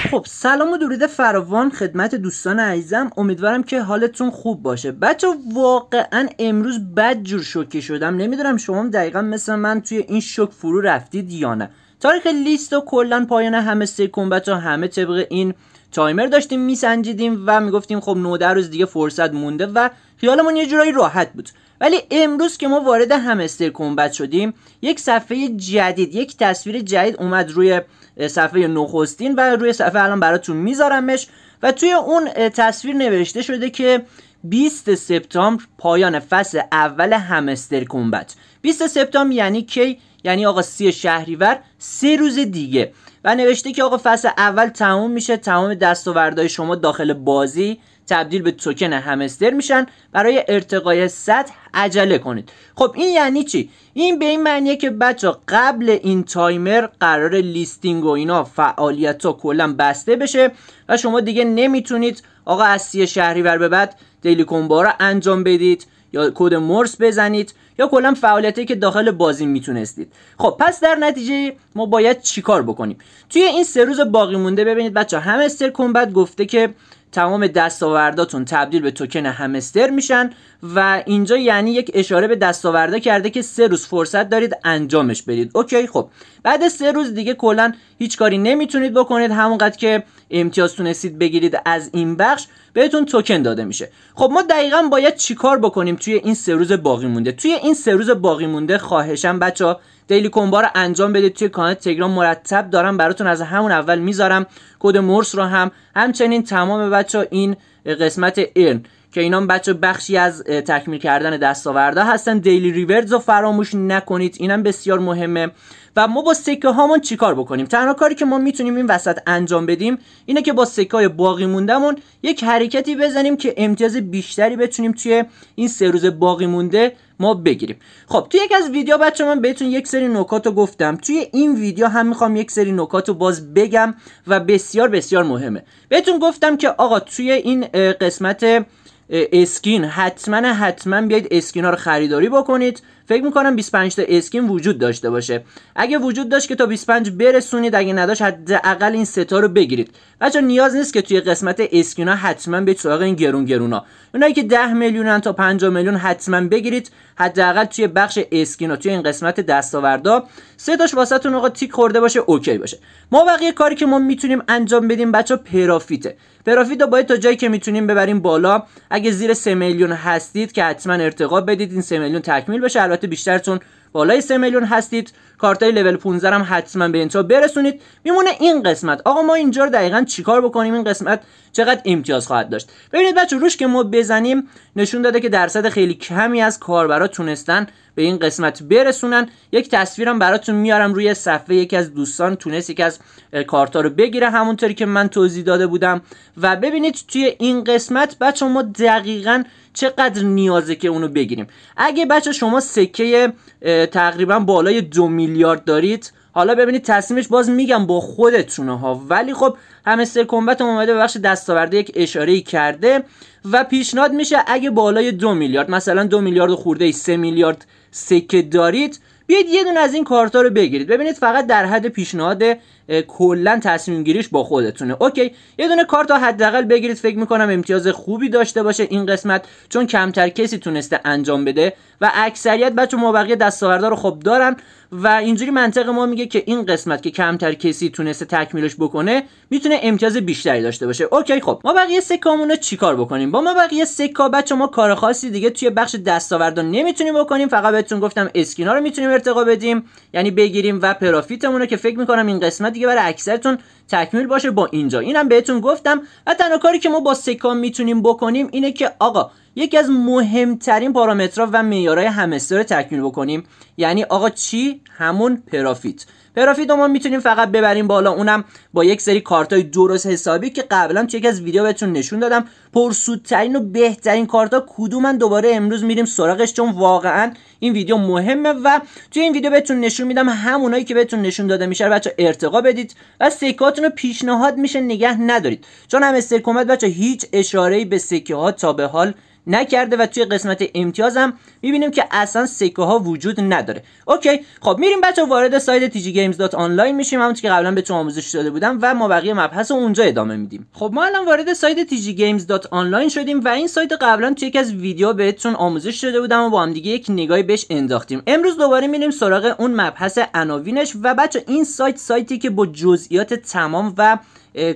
خب،, خب سلام و درود فراوان خدمت دوستان عزیزم امیدوارم که حالتون خوب باشه بچه واقعا امروز بد جور شوکه شدم نمیدونم شما دقیقا مثل من توی این شوک فرو رفتید یا نه تاریخ لیست و کلا پایان همه سه کمبت و همه طبق این تایمر داشتیم میسنجیدیم و میگفتیم خب 9 روز دیگه فرصت مونده و خیالمون یه جورایی راحت بود ولی امروز که ما وارد همستر کمبت شدیم یک صفحه جدید یک تصویر جدید اومد روی صفحه نخستین و روی صفحه الان براتون میذارمش و توی اون تصویر نوشته شده که 20 سپتامبر پایان فصل اول همستر کمبت 20 سپتامبر یعنی کی یعنی آقا سی شهریور سه روز دیگه و نوشته که آقا فصل اول تموم میشه تمام دستاوردهای شما داخل بازی تبدیل به توکن همستر میشن برای ارتقای سطح عجله کنید خب این یعنی چی این به این معنیه که بچه قبل این تایمر قرار لیستینگ و اینا فعالیت ها کلا بسته بشه و شما دیگه نمیتونید آقا از سی شهریور به بعد دیلی کومبا را انجام بدید یا کد مرس بزنید یا کلا فعالیتی که داخل بازی میتونستید خب پس در نتیجه ما باید چیکار بکنیم توی این سه روز باقی مونده ببینید بچه همه کمبت گفته که تمام دستاورداتون تبدیل به توکن همستر میشن و اینجا یعنی یک اشاره به دستاوردا کرده که سه روز فرصت دارید انجامش بدید اوکی خب بعد سه روز دیگه کلا هیچ کاری نمیتونید بکنید همونقدر که امتیاز تونستید بگیرید از این بخش بهتون توکن داده میشه خب ما دقیقا باید چیکار بکنیم توی این سه روز باقی مونده توی این سه روز باقی مونده خواهشم بچه دیلی کومبا رو انجام بدید توی کانال تلگرام مرتب دارم براتون از همون اول میذارم کد مرس رو هم همچنین تمام بچه این قسمت ارن که اینا بچه بخشی از تکمیل کردن دستاوردها هستن دیلی ریوردز رو فراموش نکنید اینم بسیار مهمه و ما با سکه هامون چیکار بکنیم تنها کاری که ما میتونیم این وسط انجام بدیم اینه که با سکه های باقی موندهمون یک حرکتی بزنیم که امتیاز بیشتری بتونیم توی این سه روز باقی مونده ما بگیریم خب توی یک از ویدیو بچه من بهتون یک سری نکات رو گفتم توی این ویدیو هم میخوام یک سری نکات رو باز بگم و بسیار بسیار مهمه بهتون گفتم که آقا توی این قسمت اسکین حتما حتما بیاید اسکین ها رو خریداری بکنید فکر میکنم 25 تا اسکین وجود داشته باشه اگه وجود داشت که تا 25 برسونید اگه نداشت حداقل این ستا رو بگیرید بچه نیاز نیست که توی قسمت اسکین ها حتما به سراغ این گرون گرون ها اونایی که 10 میلیون تا 50 میلیون حتما بگیرید حداقل توی بخش اسکین ها توی این قسمت دستاوردا سه تاش واسهتون آقا تیک خورده باشه اوکی باشه ما بقیه کاری که ما میتونیم انجام بدیم بچه پرافیته پرافیت رو باید تا جایی که میتونیم ببریم بالا اگه زیر 3 میلیون هستید که حتما ارتقا بدید این 3 میلیون تکمیل بشه البته بیشترتون بالای 3 میلیون هستید کارت های لول 15 هم حتما به انتها برسونید میمونه این قسمت آقا ما اینجا رو دقیقا چیکار بکنیم این قسمت چقدر امتیاز خواهد داشت ببینید بچه روش که ما بزنیم نشون داده که درصد خیلی کمی از کاربرا تونستن به این قسمت برسونن یک تصویرم براتون میارم روی صفحه یکی از دوستان تونست یکی از کارتا رو بگیره همونطوری که من توضیح داده بودم و ببینید توی این قسمت بچه ما دقیقا چقدر نیازه که اونو بگیریم اگه بچه شما سکه تقریبا بالای دو میلیارد دارید حالا ببینید تصمیمش باز میگم با خودتونه ها ولی خب همستر کمبت هم اومده به بخش دستاورده یک اشاره کرده و پیشنهاد میشه اگه بالای دو میلیارد مثلا دو میلیارد خورده ای سه میلیارد سکه دارید بیاید یه دونه از این کارتا رو بگیرید ببینید فقط در حد پیشنهاد کلا تصمیم گیریش با خودتونه اوکی یه دونه کارت حداقل بگیرید فکر میکنم امتیاز خوبی داشته باشه این قسمت چون کمتر کسی تونسته انجام بده و اکثریت بچه ما بقیه دستاوردارو رو خب دارن و اینجوری منطق ما میگه که این قسمت که کمتر کسی تونسته تکمیلش بکنه میتونه امتیاز بیشتری داشته باشه اوکی خب ما بقیه سکامون رو چیکار بکنیم با ما بقیه سکا بچه ما کار خاصی دیگه توی بخش دستاوردا نمیتونیم بکنیم فقط بهتون گفتم اسکینا رو میتونیم ارتقا بدیم یعنی بگیریم و پرافیتمون رو که فکر میکنم این قسمت دیگه برای اکثرتون تکمیل باشه با اینجا اینم بهتون گفتم و تنها کاری که ما با سکا میتونیم بکنیم اینه که آقا یکی از مهمترین پارامترها و معیارهای همسته رو تکمیل بکنیم یعنی آقا چی همون پرافیت پرافیت ما میتونیم فقط ببریم بالا اونم با یک سری کارتای درست حسابی که قبلا توی یک از ویدیو بهتون نشون دادم پرسودترین و بهترین کارتا کدومن دوباره امروز میریم سراغش چون واقعا این ویدیو مهمه و توی این ویدیو بهتون نشون میدم همونایی که بهتون نشون داده میشه بچا ارتقا بدید و سکاتون رو پیشنهاد میشه نگه ندارید چون هم کمد بچا هیچ ای به سکه ها تا به حال نکرده و توی قسمت امتیازم میبینیم که اصلا سکه ها وجود نداره اوکی خب میریم بچه وارد سایت آنلاین میشیم همون که قبلا بهتون آموزش داده بودم و ما بقیه مبحث اونجا ادامه میدیم خب ما الان وارد سایت آنلاین شدیم و این سایت قبلا توی یکی از ویدیو بهتون آموزش داده بودم و با هم دیگه یک نگاهی بهش انداختیم امروز دوباره میریم سراغ اون مبحث عناوینش و بچه این سایت سایتی که با جزئیات تمام و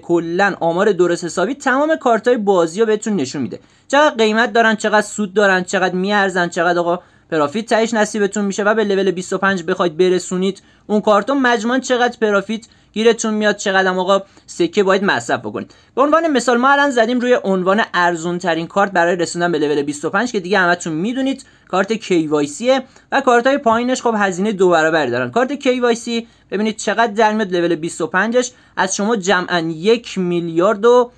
کلا آمار درست حسابی تمام کارت های بازی رو بهتون نشون میده چقدر قیمت دارن چقدر سود دارن چقدر میارزن چقدر آقا پرافیت تهش نصیبتون میشه و به لول 25 بخواید برسونید اون کارتون مجموعا چقدر پرافیت گیرتون میاد چقدر آقا سکه باید مصرف بکنید به عنوان مثال ما الان زدیم روی عنوان ارزون ترین کارت برای رسوندن به لول 25 که دیگه همتون میدونید کارت KYC و کارت های پایینش خب هزینه دو بردارن دارن کارت KYC ببینید چقدر در میاد لول 25ش از شما جمعا یک میلیارد و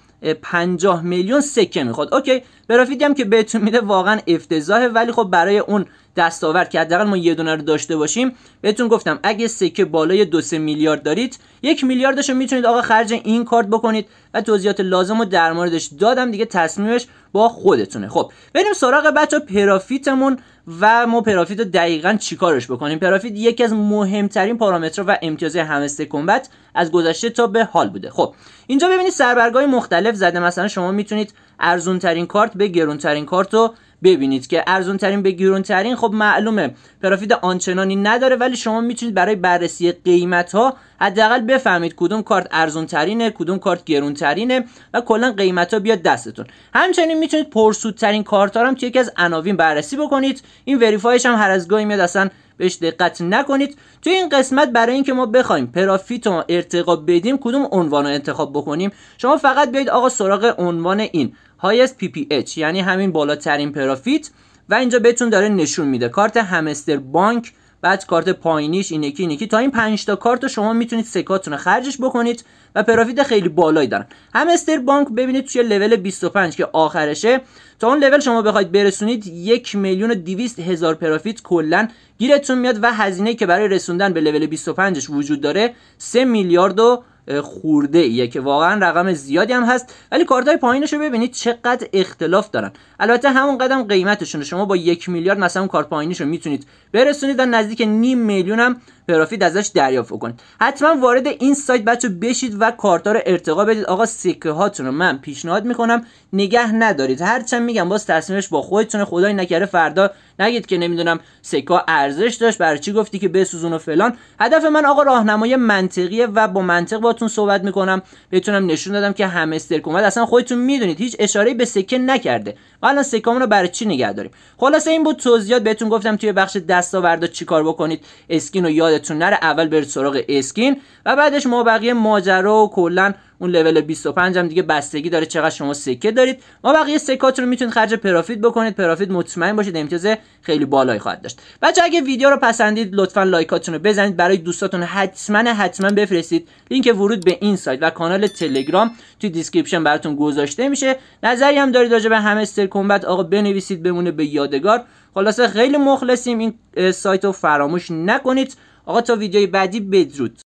50 میلیون سکه میخواد اوکی برافیدی هم که بهتون میده واقعا افتضاحه ولی خب برای اون دستاورد که حداقل ما یه دونه رو داشته باشیم بهتون گفتم اگه سکه بالای دو سه میلیارد دارید یک میلیاردش رو میتونید آقا خرج این کارت بکنید و توضیحات لازم رو در موردش دادم دیگه تصمیمش با خودتونه خب بریم سراغ بچه پرافیتمون و ما پرافید رو دقیقا چیکارش بکنیم پرافید یکی از مهمترین پارامترها و امتیاز همسته کمبت از گذشته تا به حال بوده خب اینجا ببینید سربرگای مختلف زده مثلا شما میتونید ارزون ترین کارت به گرون ترین کارت رو ببینید که ارزون ترین به گیرون ترین خب معلومه پرافیت آنچنانی نداره ولی شما میتونید برای بررسی قیمت ها حداقل بفهمید کدوم کارت ارزون ترینه کدوم کارت گرون ترینه و کلا قیمت ها بیاد دستتون همچنین میتونید ترین کارت ها هم توی یکی از عناوین بررسی بکنید این وریفایش هم هر از گاهی میاد اصلا بهش دقت نکنید توی این قسمت برای اینکه ما بخوایم پرافیت رو ارتقا بدیم کدوم عنوان رو انتخاب بکنیم شما فقط بیاید آقا سراغ عنوان این highest PPH یعنی همین بالاترین پرافیت و اینجا بهتون داره نشون میده کارت همستر بانک بعد کارت پایینیش این یکی این یکی تا این 5 تا کارت شما میتونید سکاتون خرجش بکنید و پرافیت خیلی بالایی دارن همستر بانک ببینید توی لول 25 که آخرشه تا اون لول شما بخواید برسونید یک میلیون و هزار پرافیت کلا گیرتون میاد و هزینه که برای رسوندن به لول 25ش وجود داره 3 میلیارد و خورده ایه که واقعا رقم زیادی هم هست ولی کارت های پایینش رو ببینید چقدر اختلاف دارن البته همون قدم قیمتشون شما با یک میلیارد مثلا کارت پایینش رو میتونید برسونید و نزدیک نیم میلیون هم پرافیت ازش دریافت کنید حتما وارد این سایت بچه بشید و کارتا رو ارتقا بدید آقا سکه هاتون رو من پیشنهاد میکنم نگه ندارید هرچند میگم باز تصمیمش با خودتونه خدای نکره فردا نگید که نمیدونم سکا ارزش داشت برای چی گفتی که بسوزون و فلان هدف من آقا راهنمای منطقیه و با منطق باتون صحبت میکنم بتونم نشون دادم که همستر کومد اصلا خودتون میدونید هیچ اشاره به سکه نکرده و الان رو برای چی نگه داریم خلاصه این بود توضیحات بهتون گفتم توی بخش دستاوردا چیکار بکنید اسکین رو یادتون نره اول برید سراغ اسکین و بعدش ما بقیه ماجرا و کلا اون لول 25 هم دیگه بستگی داره چقدر شما سکه دارید ما بقیه سکات رو میتونید خرج پرافیت بکنید پرافیت مطمئن باشید امتیاز خیلی بالایی خواهد داشت بچه اگه ویدیو رو پسندید لطفا لایکاتون رو بزنید برای دوستاتون حتما حتما بفرستید لینک ورود به این سایت و کانال تلگرام تو دیسکریپشن براتون گذاشته میشه نظری هم دارید راجع به همستر کمبت آقا بنویسید بمونه به یادگار خلاصه خیلی مخلصیم این سایت رو فراموش نکنید آقا تا ویدیوی بعدی بدرود